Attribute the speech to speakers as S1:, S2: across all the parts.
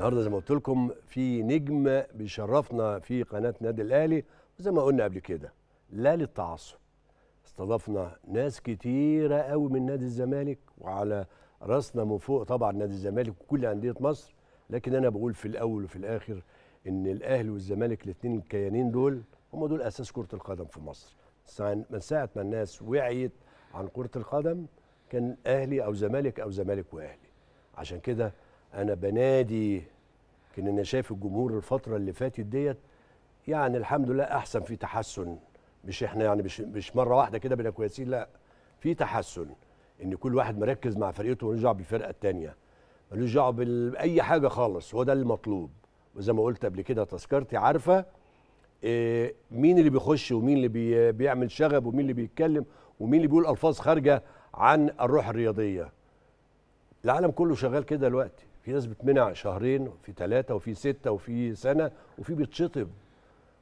S1: النهارده زي ما قلت لكم في نجم بيشرفنا في قناه نادي الاهلي وزي ما قلنا قبل كده لا للتعصب استضفنا ناس كتيره قوي من نادي الزمالك وعلى راسنا من فوق طبعا نادي الزمالك وكل انديه مصر لكن انا بقول في الاول وفي الاخر ان الاهلي والزمالك الاثنين الكيانين دول هم دول اساس كره القدم في مصر من ساعه ما الناس وعيت عن كره القدم كان اهلي او زمالك او زمالك واهلي عشان كده انا بنادي لكن انا شايف الجمهور الفتره اللي فاتت ديت يعني الحمد لله احسن في تحسن مش احنا يعني مش مش مره واحده كده بقينا كويسين لا في تحسن ان كل واحد مركز مع فريقه ملوش دعوه بالفرقه الثانيه ملوش دعوه باي حاجه خالص هو ده المطلوب وزي ما قلت قبل كده تذكرتي عارفه إيه مين اللي بيخش ومين اللي بي بيعمل شغب ومين اللي بيتكلم ومين اللي بيقول الفاظ خارجه عن الروح الرياضيه العالم كله شغال كده دلوقتي في ناس بتمنع شهرين وفي ثلاثه وفي سته وفي سنه وفي بيتشطب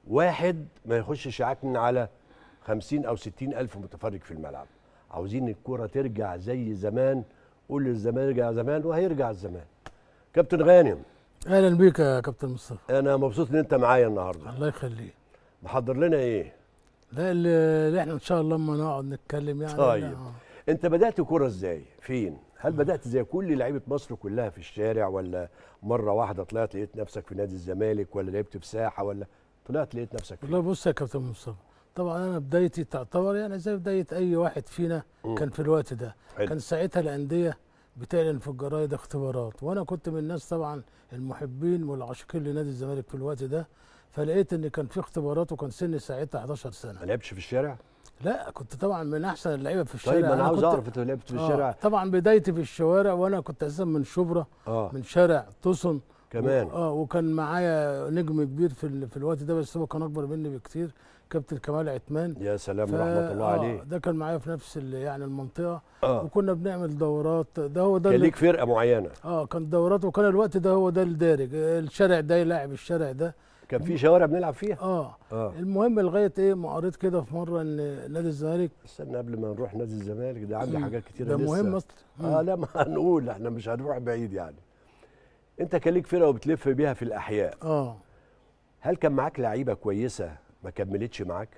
S1: واحد ما يخشش عكن على خمسين او ستين الف متفرج في الملعب عاوزين الكوره ترجع زي زمان قول للزمان يرجع زمان وهيرجع الزمان كابتن غانم
S2: اهلا بيك يا كابتن مصطفى
S1: انا مبسوط ان انت معايا النهارده الله يخليك محضر لنا ايه
S2: لا اللي احنا ان شاء الله اما نقعد نتكلم يعني طيب أنا...
S1: انت بدات كوره ازاي فين هل بدات زي كل لعيبه مصر كلها في الشارع ولا مره واحده طلعت لقيت نفسك في نادي الزمالك ولا لعبت في ساحه ولا طلعت لقيت نفسك فين؟ والله بص يا كابتن
S2: مصطفى طبعا انا بدايتي تعتبر يعني زي بدايه اي واحد فينا م. كان في الوقت ده حلو. كان ساعتها الانديه بتعلن في الجرايد اختبارات وانا كنت من الناس طبعا المحبين والعاشقين لنادي الزمالك في الوقت ده فلقيت ان كان في اختبارات وكان سني ساعتها 11 سنه
S1: ما لعبتش في الشارع
S2: لا كنت طبعا من احسن اللعيبه في الشارع طيب انا عاوز اعرف انت لعبت في الشارع آه، طبعا بدايتي في الشوارع وانا كنت اساسا من شبرا آه. من شارع توسن كمان و... اه وكان معايا نجم كبير في ال... في الوقت ده بس هو كان اكبر مني بكتير كابتن كمال عتمان
S1: يا سلام ف... رحمه الله آه عليه ده
S2: كان معايا في نفس ال... يعني المنطقه آه. وكنا بنعمل دورات ده هو ده كان ليك
S1: فرقه معينه
S2: اه كان دورات وكان الوقت ده هو ده الدارج الشارع ده يلاعب الشارع ده كان في شوارع بنلعب فيها اه, آه. المهم لغايه
S1: ايه ما قريت كده في مره ان نادي الزمالك استنى قبل ما نروح نادي الزمالك ده عندي حاجات كتيره ده لسه مهم اصلا اه لا ما هنقول احنا مش هنروح بعيد يعني انت كان ليك فرقه وبتلف بيها في الاحياء اه هل كان معاك لعيبه كويسه ما كملتش معاك؟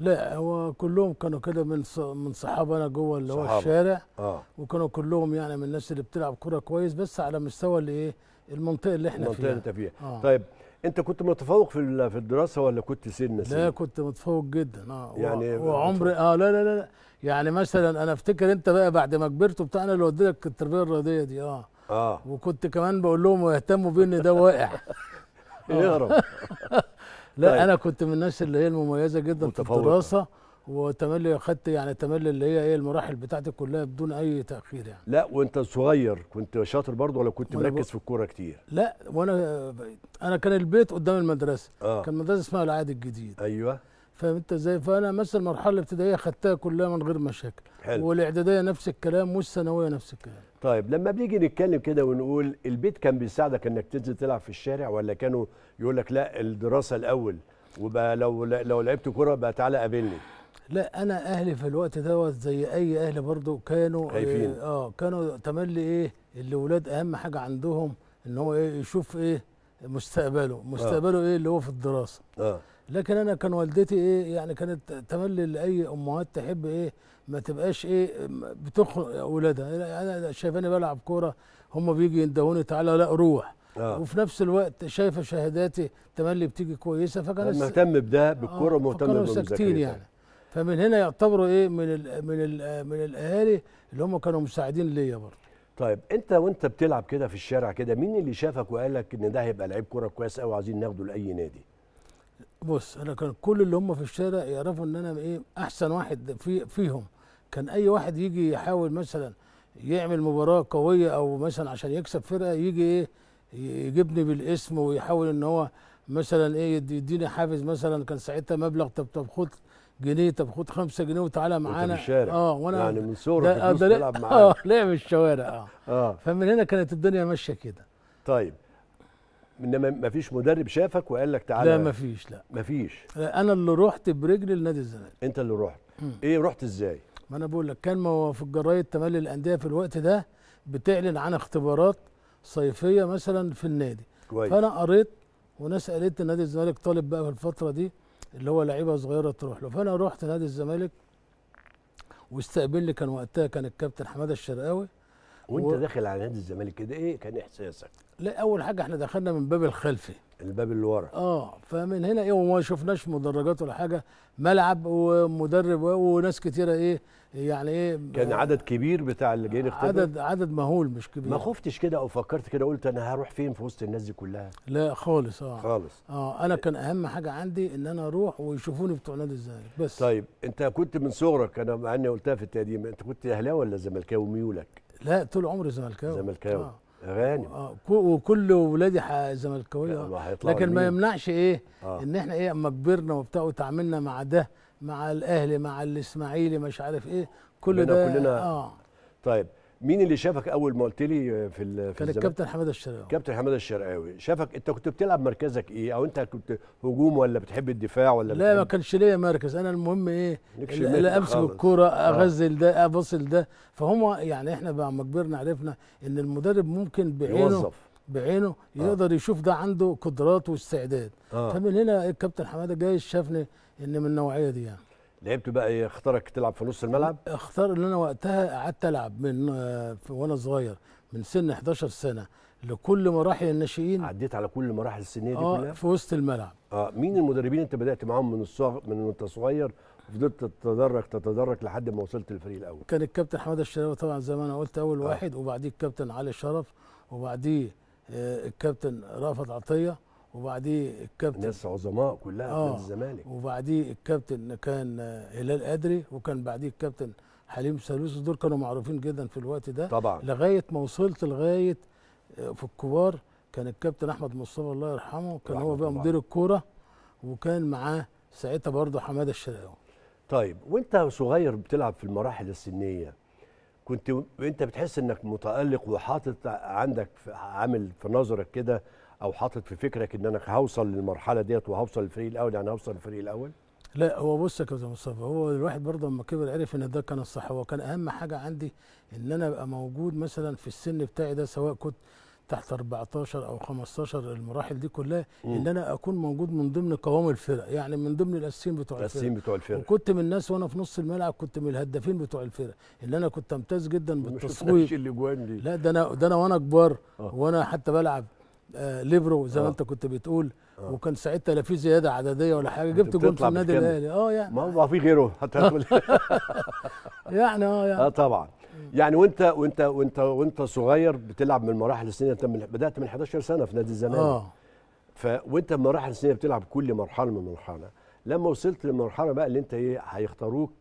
S2: لا هو كلهم كانوا كده من من صحابي انا جوه اللي هو الشارع آه. وكانوا كلهم يعني من الناس اللي بتلعب كوره كويس بس على مستوى اللي ايه المنطقه اللي احنا المنطقة فيها المنطقه اللي انت فيها آه. طيب
S1: انت كنت متفوق في في الدراسه ولا كنت سن سن؟ لا
S2: كنت متفوق جدا
S1: اه يعني وعمري
S2: اه لا لا لا يعني مثلا انا افتكر انت بقى بعد ما كبرت وبتاع انا اللي وديتك التربيه الرياضيه دي اه اه وكنت كمان بقول لهم ويهتموا بيه ان ده واقع آه. يهرب لا طيب. انا كنت من الناس اللي هي المميزه جدا متفوق. في الدراسه وتملي خدت يعني تملي اللي هي ايه المراحل بتاعتي كلها بدون اي تاخير يعني
S1: لا وانت صغير كنت شاطر برضه ولا كنت مركز في الكوره كتير
S2: لا وانا انا كان البيت قدام المدرسه آه. كان مدرسه اسمها العهد الجديد ايوه فانت ازاي فانا مثلا المرحله الابتدائيه خدتها كلها من غير مشاكل حلو والاعداديه
S1: نفس الكلام والثانويه نفس الكلام طيب لما بنيجي نتكلم كده ونقول البيت كان بيساعدك انك تنزل تلعب في الشارع ولا كانوا يقول لك لا الدراسه الاول وبقى لو لو لعبت كوره بقى تعالى قابلني
S2: لا انا اهلي في الوقت دوت زي اي اهل برضو كانوا آه، خايفين اه كانوا تملي ايه اللي ولاد اهم حاجه عندهم ان هو ايه يشوف ايه مستقبله آه. مستقبله آه. ايه اللي هو في الدراسه آه. لكن انا كان والدتي ايه يعني كانت تملي لاي امهات تحب ايه ما تبقاش ايه بتخرج اولادها يعني انا شايفاني بلعب كوره هم بيجي يندهوني تعالى لا روح آه. وفي نفس الوقت شايفه شهاداتي تملي بتيجي كويسه فكان مهتم بده بالكوره آه ومهتم بالمذاكره يعني فمن هنا يعتبروا ايه من الـ من الـ من الاهالي
S1: اللي هم كانوا مساعدين ليا برضه طيب انت وانت بتلعب كده في الشارع كده مين اللي شافك وقال لك ان ده هيبقى لعيب كوره كويس قوي عايزين ناخده لاي نادي
S2: بص انا كان كل اللي هم في الشارع يعرفوا ان انا ايه احسن واحد في فيهم كان اي واحد يجي يحاول مثلا يعمل مباراه قويه او مثلا عشان يكسب فرقه يجي ايه يجيبني بالاسم ويحاول ان هو مثلا ايه يديني حافز مثلا كان ساعتها مبلغ طب طب خد جنيه طب خد 5 جنيه وتعالى معانا في الشارع اه وانا يعني من صغرك بتلعب معانا اه لعب الشوارع آه،, اه اه فمن هنا كانت الدنيا ماشيه كده
S1: طيب انما ما فيش مدرب شافك وقال لك تعالى لا ما فيش لا ما فيش آه، انا اللي رحت برجلي لنادي الزمالك انت اللي رحت ايه رحت ازاي
S2: ما انا بقول لك كان ما هو في الجرايد تملي الانديه في الوقت ده بتعلن عن اختبارات صيفيه مثلا في النادي كويس فانا قريت وناس قالت نادي الزمالك طالب بقى في الفتره دي اللي هو لعيبه صغيره تروح له فانا رحت نادي الزمالك واستقبلني كان وقتها كان الكابتن حماده الشرقاوي وانت و... داخل
S1: على نادي الزمالك كده ايه كان احساسك؟
S2: لا اول حاجه احنا دخلنا من باب الخلفي الباب اللي ورا اه فمن هنا ايه وما شفناش مدرجات ولا حاجه ملعب ومدرب وناس كتيره ايه يعني ايه كان آه،
S1: عدد كبير بتاع اللي جايين يختبروا عدد
S2: عدد مهول مش
S1: كبير ما خفتش كده او فكرت كده قلت انا هروح فين في وسط الناس دي كلها
S2: لا خالص اه خالص اه انا كان اهم حاجه عندي ان انا اروح ويشوفوني بتوع نادي الزمالك
S1: بس طيب انت كنت من صغرك انا مع اني قلتها في التقديم انت كنت اهلاوي ولا زملكاوي ميولك
S2: لا طول عمري زملكاوي زملكاوي آه. اغاني اه وكل ولادي زملكاويه لكن ما يمنعش ايه آه. ان احنا ايه اما كبرنا وبتاع وتعاملنا مع ده مع الاهلي مع الاسماعيلي مش عارف ايه كل ده كلنا اه
S1: طيب مين اللي شافك اول ما قلت لي في ال... في كان الكابتن حماده الشرقاوي كابتن حماده الشرقاوي شافك انت كنت بتلعب مركزك ايه او انت كنت هجوم ولا بتحب الدفاع ولا لا
S2: ما كانش ليا مركز انا المهم ايه اللي امسك الكوره آه. اغزل ده افصل ده فهم يعني احنا بقى ما كبرنا عرفنا ان المدرب ممكن بعينه يوظف بعينه آه. يقدر آه. يشوف ده عنده قدرات واستعداد آه. فمن هنا الكابتن حماده جاي شافني ان من النوعيه دي يعني
S1: لعبت بقى ايه اختارك تلعب في نص الملعب
S2: اختار اللي انا وقتها قعدت العب من آه، وانا صغير من سن 11 سنه لكل مراحل
S1: الناشئين عديت على كل مراحل السنيه دي آه كلها في وسط الملعب اه مين المدربين انت بدات معاهم من الصغر من وانت صغير وفضلت تتدرج تتدرج لحد ما وصلت للفريق الاول كان الكابتن
S2: حماده الشناوي طبعا زي ما انا قلت اول آه. واحد وبعديه الكابتن علي شرف وبعديه آه، الكابتن رافض عطيه
S1: وبعديه الكابتن ناس عظماء كلها آه الزمالك
S2: وبعديه الكابتن كان هلال ادري وكان بعديه الكابتن حليم سالوس دول كانوا معروفين جدا في الوقت ده طبعا لغايه ما وصلت لغايه آه، في الكبار كان الكابتن احمد مصطفى الله يرحمه كان هو بقى مدير الكوره وكان معاه ساعتها برضه حماده الشرقاوي
S1: طيب وانت صغير بتلعب في المراحل السنيه كنت وانت بتحس انك متالق وحاطط عندك عامل في نظرك كده او حاطط في فكرك ان انا هوصل للمرحله ديت وهوصل للفريق الاول يعني هوصل للفريق الاول
S2: لا هو بص يا كابتن مصطفى هو الواحد برضه لما كبر عرف ان ده كان الصح هو كان اهم حاجه عندي ان انا ابقى موجود مثلا في السن بتاعي ده سواء كنت تحت 14 او 15 المراحل دي كلها مم. ان انا اكون موجود من ضمن قوام الفرق يعني من ضمن الاساسيين بتوع الفرق الاساسيين بتوع الفرق وكنت من الناس وانا في نص الملعب كنت من الهدافين بتوع الفرق اللي انا كنت امتاز جدا بالتصويت
S1: الاجوان دي
S2: لا ده انا ده انا وانا كبار آه. وانا حتى بلعب آه ليبرو زي ما آه. انت كنت بتقول أوه. وكان ساعتها لا في زياده عدديه ولا حاجه جبت جول في النادي الاهلي اه يعني
S1: ما هو في غيره حتى إيه؟ يعني اه يعني اه طبعا يعني وانت وانت وانت وانت صغير بتلعب من مراحل السنين انت بدات من 11 سنه في نادي الزمالك اه ف وانت بمراحل السنيه بتلعب كل مرحله من المرحله لما وصلت للمرحله بقى اللي انت ايه هيختاروك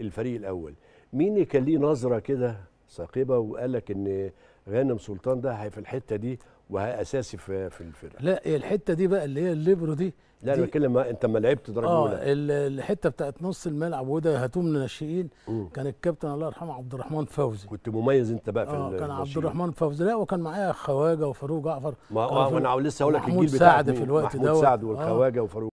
S1: الفريق الاول مين كان ليه نظره كده ثاقبه وقال لك ان غانم سلطان ده في الحته دي وهي اساسي في في الفرقه لا
S2: الحته دي بقى اللي هي الليبرو دي لا انا بتكلم انت
S1: ما لعبت درجه اولى اه
S2: الحته بتاعت نص الملعب وده هاتوه من الناشئين كان الكابتن الله يرحمه عبد
S1: الرحمن فوزي كنت مميز انت بقى في اه كان عبد الرحمن
S2: فوزي لا وكان معايا خواجه وفاروق جعفر ما انا لسه هقول لك الجيل بتاع سعد في الوقت ده محمود سعد والخواجه
S1: آه وفاروق